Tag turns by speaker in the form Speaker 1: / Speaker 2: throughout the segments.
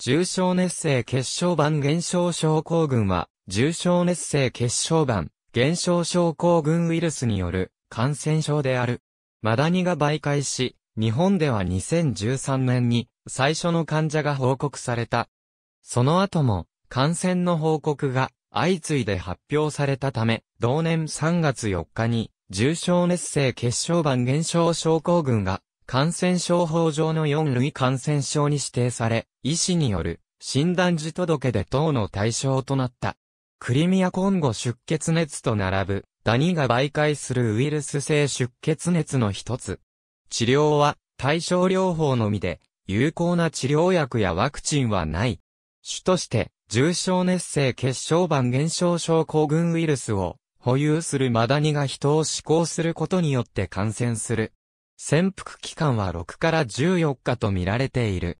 Speaker 1: 重症熱性血小板減少症候群は、重症熱性血小板減少症候群ウイルスによる感染症である。マダニが媒介し、日本では2013年に最初の患者が報告された。その後も感染の報告が相次いで発表されたため、同年3月4日に重症熱性血小板減少症候群が感染症法上の4類感染症に指定され、医師による診断時届で等の対象となった。クリミア今後出血熱と並ぶ、ダニが媒介するウイルス性出血熱の一つ。治療は対症療法のみで、有効な治療薬やワクチンはない。主として、重症熱性血小板減少症候群ウイルスを保有するマダニが人を死亡することによって感染する潜伏期間は6から14日と見られている。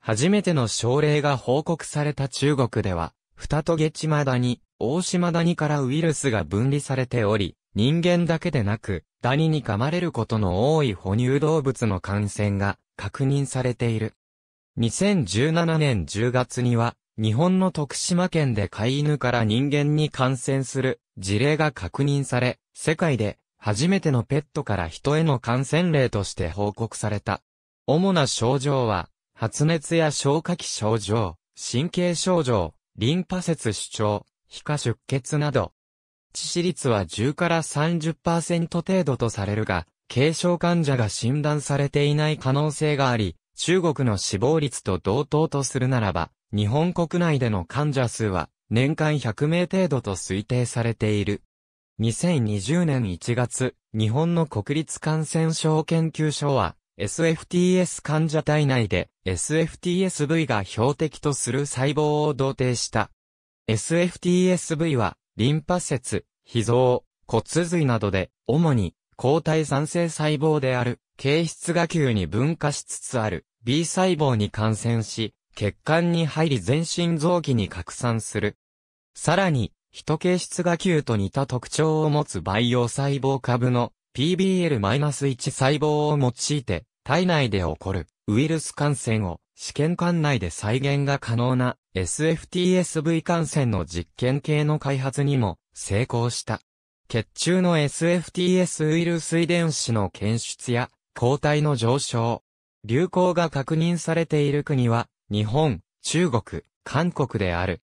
Speaker 1: 初めての症例が報告された中国では、フタトゲチマダニ、大島ダニからウイルスが分離されており、人間だけでなく、ダニに噛まれることの多い哺乳動物の感染が確認されている。2017年10月には、日本の徳島県で飼い犬から人間に感染する事例が確認され、世界で初めてのペットから人への感染例として報告された。主な症状は、発熱や消化器症状、神経症状、リンパ節主張、皮下出血など。致死率は10から30%程度とされるが、軽症患者が診断されていない可能性があり、中国の死亡率と同等とするならば、日本国内での患者数は年間100名程度と推定されている。2020年1月、日本の国立感染症研究所は、SFTS 患者体内で SFTSV が標的とする細胞を同定した。SFTSV は、リンパ節、脾臓、骨髄などで、主に抗体酸性細胞である、形質が急に分化しつつある B 細胞に感染し、血管に入り全身臓器に拡散する。さらに、人形質が球と似た特徴を持つ培養細胞株の PBL-1 細胞を用いて体内で起こるウイルス感染を試験管内で再現が可能な SFTSV 感染の実験系の開発にも成功した。血中の SFTS ウイルス遺伝子の検出や抗体の上昇、流行が確認されている国は日本、中国、韓国である。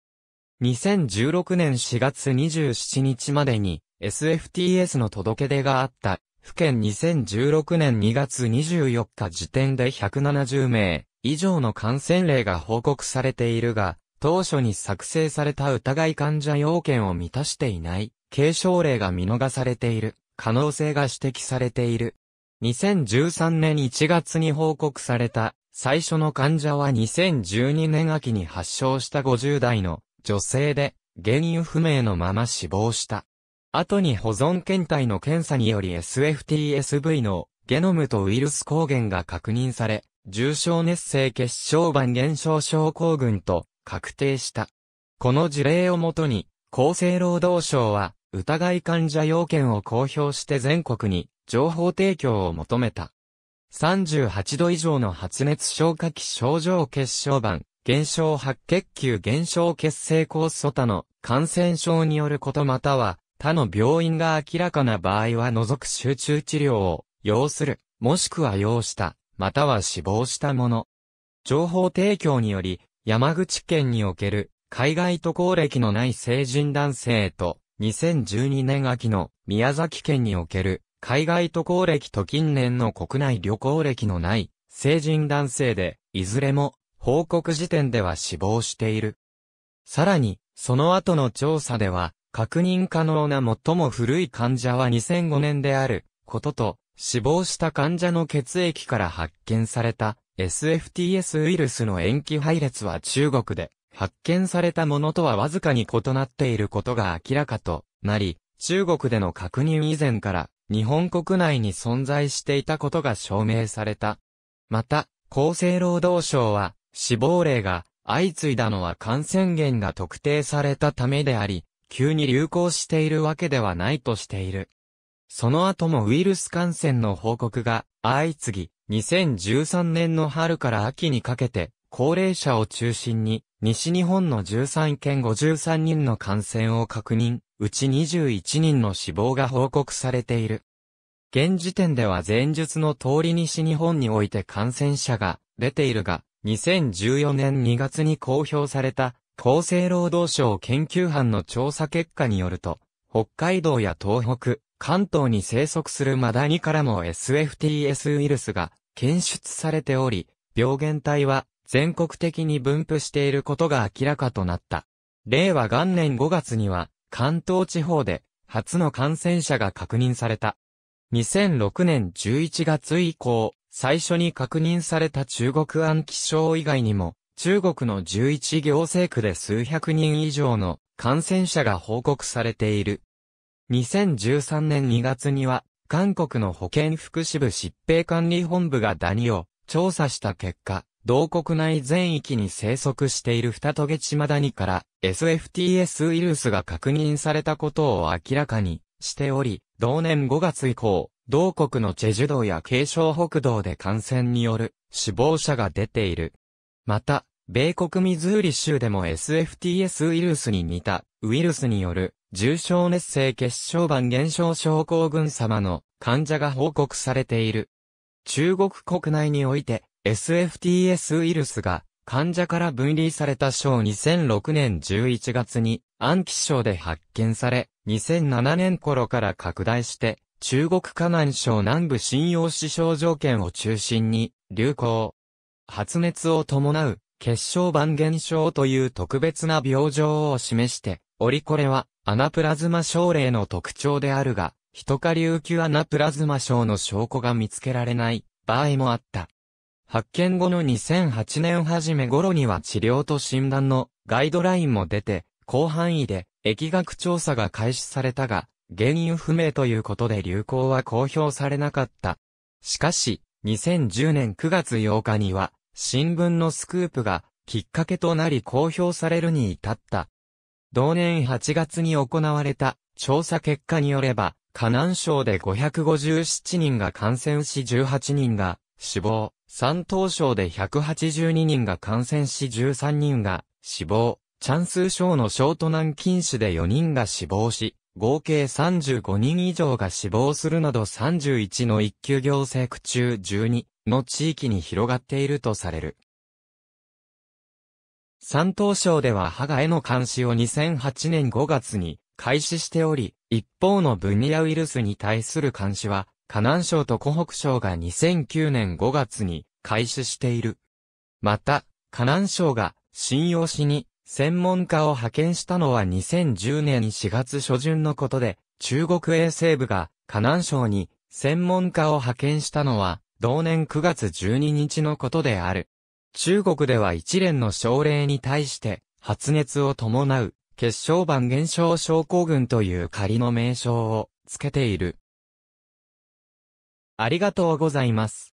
Speaker 1: 2016年4月27日までに SFTS の届け出があった府県2016年2月24日時点で170名以上の感染例が報告されているが、当初に作成された疑い患者要件を満たしていない軽症例が見逃されている可能性が指摘されている。2013年1月に報告された最初の患者は2012年秋に発症した50代の女性で、原因不明のまま死亡した。後に保存検体の検査により SFTSV のゲノムとウイルス抗原が確認され、重症熱性血小板減少症候群と確定した。この事例をもとに、厚生労働省は疑い患者要件を公表して全国に情報提供を求めた。38度以上の発熱消化器症状血小板、減少白血球減少血清酵素他の感染症によることまたは他の病院が明らかな場合は除く集中治療を要する、もしくは要した、または死亡したもの。情報提供により、山口県における海外渡航歴のない成人男性と、2012年秋の宮崎県における海外渡航歴と近年の国内旅行歴のない成人男性で、いずれも報告時点では死亡している。さらに、その後の調査では、確認可能な最も古い患者は2005年であることと、死亡した患者の血液から発見された SFTS ウイルスの延期配列は中国で発見されたものとはわずかに異なっていることが明らかとなり、中国での確認以前から日本国内に存在していたことが証明された。また、厚生労働省は死亡例が相次いだのは感染源が特定されたためであり、急に流行しているわけではないとしている。その後もウイルス感染の報告が相次ぎ、2013年の春から秋にかけて、高齢者を中心に、西日本の13県53人の感染を確認、うち21人の死亡が報告されている。現時点では前述の通り西日本において感染者が出ているが、2014年2月に公表された厚生労働省研究班の調査結果によると、北海道や東北、関東に生息するマダニからも SFTS ウイルスが検出されており、病原体は全国的に分布していることが明らかとなった。令和元年5月には、関東地方で初の感染者が確認された。2006年11月以降、最初に確認された中国安気症以外にも、中国の11行政区で数百人以上の感染者が報告されている。2013年2月には、韓国の保健福祉部疾病管理本部がダニを調査した結果、同国内全域に生息しているフタトゲチマダニから SFTS ウイルスが確認されたことを明らかにしており、同年5月以降、同国のチェジュ道や軽症北道で感染による死亡者が出ている。また、米国ミズーリ州でも SFTS ウイルスに似たウイルスによる重症熱性血小板減少症候群様の患者が報告されている。中国国内において SFTS ウイルスが患者から分離された症2006年11月に暗記症で発見され、2007年頃から拡大して中国河南省南部信用支障条件を中心に流行。発熱を伴う血小板減少という特別な病状を示して、オリコレはアナプラズマ症例の特徴であるが、ヒトカリウ級アナプラズマ症の証拠が見つけられない場合もあった。発見後の2008年初め頃には治療と診断のガイドラインも出て、広範囲で疫学調査が開始されたが、原因不明ということで流行は公表されなかった。しかし、2010年9月8日には、新聞のスクープが、きっかけとなり公表されるに至った。同年8月に行われた調査結果によれば、河南省で557人が感染し18人が死亡、山東省で182人が感染し13人が死亡、チャンス省の省都南京市で4人が死亡し、合計35人以上が死亡するなど31の一級行政区中12の地域に広がっているとされる。山東省では歯がへの監視を2008年5月に開始しており、一方の分野ウイルスに対する監視は、河南省と湖北省が2009年5月に開始している。また、河南省が信用しに専門家を派遣したのは2010年4月初旬のことで、中国衛生部が河南省に専門家を派遣したのは、同年9月12日のことである。中国では一連の症例に対して、発熱を伴う、血小板減少症候群という仮の名称を付けている。ありがとうございます。